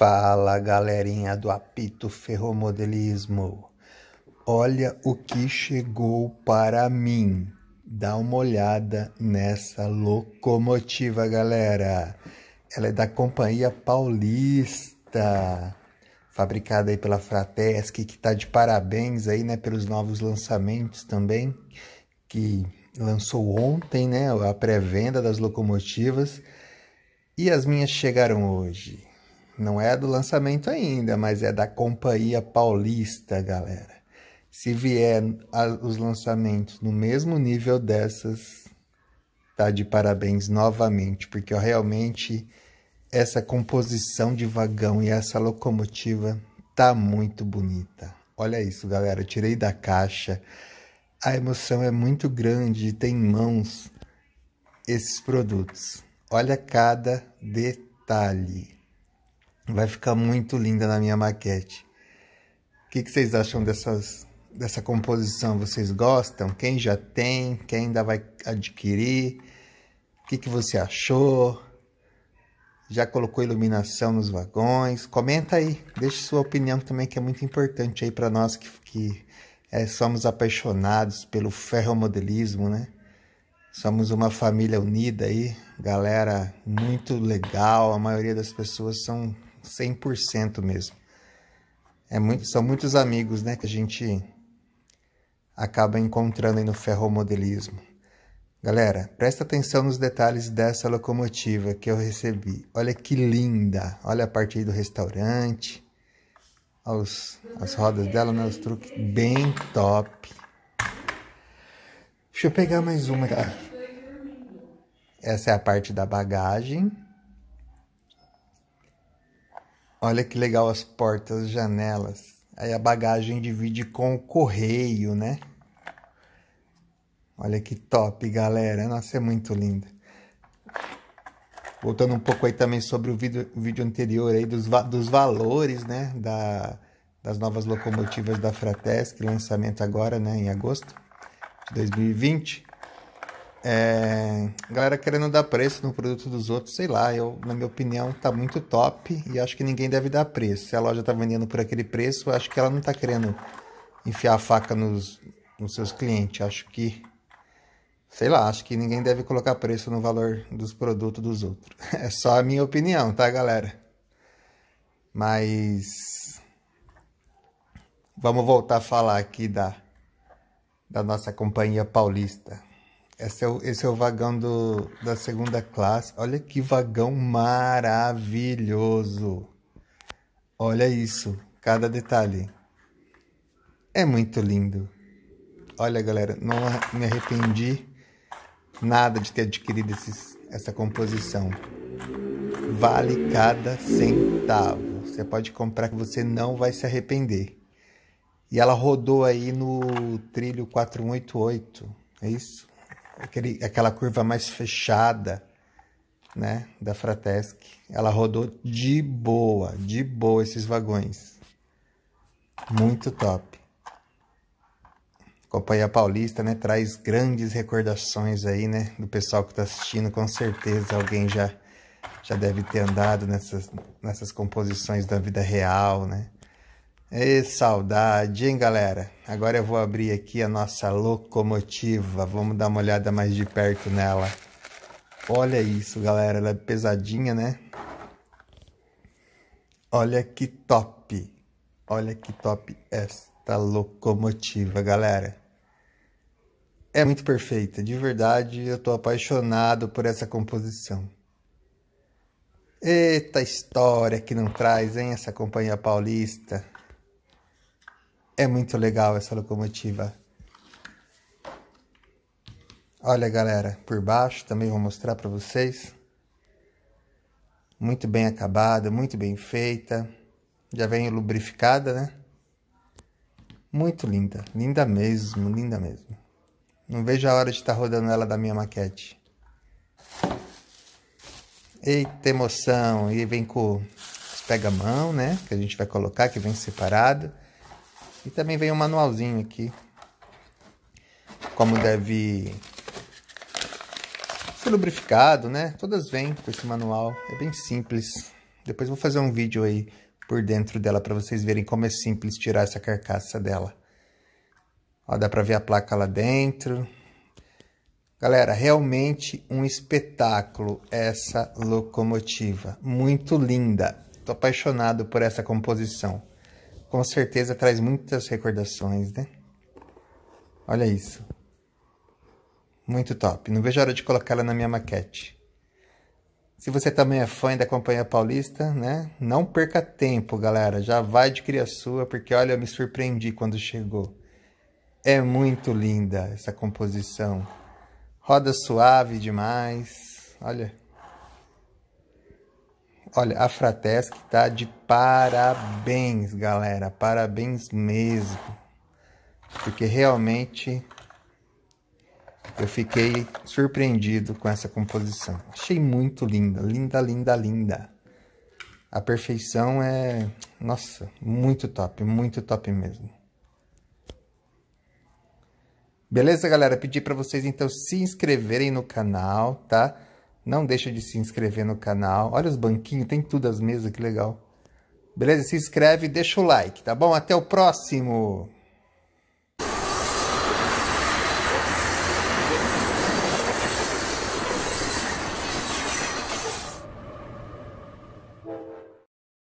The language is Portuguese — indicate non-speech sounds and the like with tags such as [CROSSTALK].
Fala galerinha do Apito Ferromodelismo. Olha o que chegou para mim. Dá uma olhada nessa locomotiva, galera. Ela é da Companhia Paulista, fabricada aí pela Fratesc, que tá de parabéns aí, né, pelos novos lançamentos também, que lançou ontem, né, a pré-venda das locomotivas. E as minhas chegaram hoje. Não é do lançamento ainda, mas é da Companhia Paulista, galera. Se vier a, os lançamentos no mesmo nível dessas, tá de parabéns novamente, porque realmente essa composição de vagão e essa locomotiva tá muito bonita. Olha isso, galera, Eu tirei da caixa. A emoção é muito grande e ter em mãos esses produtos. Olha cada detalhe. Vai ficar muito linda na minha maquete. O que, que vocês acham dessas, dessa composição? Vocês gostam? Quem já tem? Quem ainda vai adquirir? O que, que você achou? Já colocou iluminação nos vagões? Comenta aí, deixe sua opinião também, que é muito importante aí para nós que, que é, somos apaixonados pelo ferromodelismo, né? Somos uma família unida aí, galera muito legal. A maioria das pessoas são 100% mesmo. É muito, são muitos amigos né, que a gente acaba encontrando aí no ferromodelismo. Galera, presta atenção nos detalhes dessa locomotiva que eu recebi. Olha que linda! Olha a parte do restaurante, aos, as rodas dela, né, os truques, bem top. Deixa eu pegar mais uma, Essa é a parte da bagagem. Olha que legal as portas, janelas. Aí a bagagem divide com o correio, né? Olha que top, galera. Nossa, é muito lindo. Voltando um pouco aí também sobre o vídeo, o vídeo anterior aí dos, dos valores, né? Da, das novas locomotivas da Fratesc, lançamento agora, né? Em agosto de 2020. É, galera querendo dar preço no produto dos outros, sei lá, eu, na minha opinião, tá muito top e acho que ninguém deve dar preço. Se a loja tá vendendo por aquele preço, acho que ela não tá querendo enfiar a faca nos, nos seus clientes. Acho que, sei lá, acho que ninguém deve colocar preço no valor dos produtos dos outros. [LAUGHS] É só a minha opinião, tá, galera? Mas vamos voltar a falar aqui da, da nossa companhia paulista. Esse é o, esse é o vagão do, da segunda classe. Olha que vagão maravilhoso. Olha isso, cada detalhe. É muito lindo. Olha, galera, não me arrependi nada de ter adquirido esses, essa composição. Vale cada centavo. Você pode comprar que você não vai se arrepender. E ela rodou aí no trilho 488, é isso? aquele, aquela curva mais fechada, né, da Fratesc. Ela rodou de boa, de boa esses vagões. Muito top. Companhia Paulista, né, traz grandes recordações aí, né, do pessoal que está assistindo. Com certeza alguém já já deve ter andado nessas nessas composições da vida real, né? E é saudade, hein, galera? Agora eu vou abrir aqui a nossa locomotiva. Vamos dar uma olhada mais de perto nela. Olha isso, galera. Ela é pesadinha, né? Olha que top. Olha que top esta locomotiva, galera. É muito perfeita, de verdade, eu tô apaixonado por essa composição. Eita história que não traz, hein, essa companhia paulista. É muito legal essa locomotiva. Olha, galera, por baixo também vou mostrar para vocês. Muito bem acabada, muito bem feita. Já vem lubrificada, né? Muito linda, linda mesmo, linda mesmo. Não vejo a hora de estar tá rodando ela da minha maquete. Eita emoção! E vem com os pega-mão, né? Que a gente vai colocar, que vem separado. E também vem um manualzinho aqui. Como deve ser lubrificado, né? Todas vêm com esse manual. É bem simples. Depois vou fazer um vídeo aí por dentro dela para vocês verem como é simples tirar essa carcaça dela. Ó, dá para ver a placa lá dentro. Galera, realmente um espetáculo essa locomotiva. Muito linda. Tô apaixonado por essa composição com certeza traz muitas recordações, né? Olha isso. Muito top. Não vejo a hora de colocá-la na minha maquete. Se você também é fã da Companhia Paulista, né? Não perca tempo, galera. Já vai adquirir a sua, porque olha, eu me surpreendi quando chegou. É muito linda essa composição. Roda suave demais. Olha. Olha, a Fratesc tá de parabéns, galera. Parabéns mesmo. Porque realmente eu fiquei surpreendido com essa composição. Achei muito linda, linda, linda, linda. A perfeição é, nossa, muito top, muito top mesmo. Beleza, galera? Pedi para vocês então se inscreverem no canal, tá? Não deixa de se inscrever no canal. Olha os banquinhos, tem tudo as mesas, que legal. Beleza? Se inscreve e deixa o like, tá bom? Até o próximo!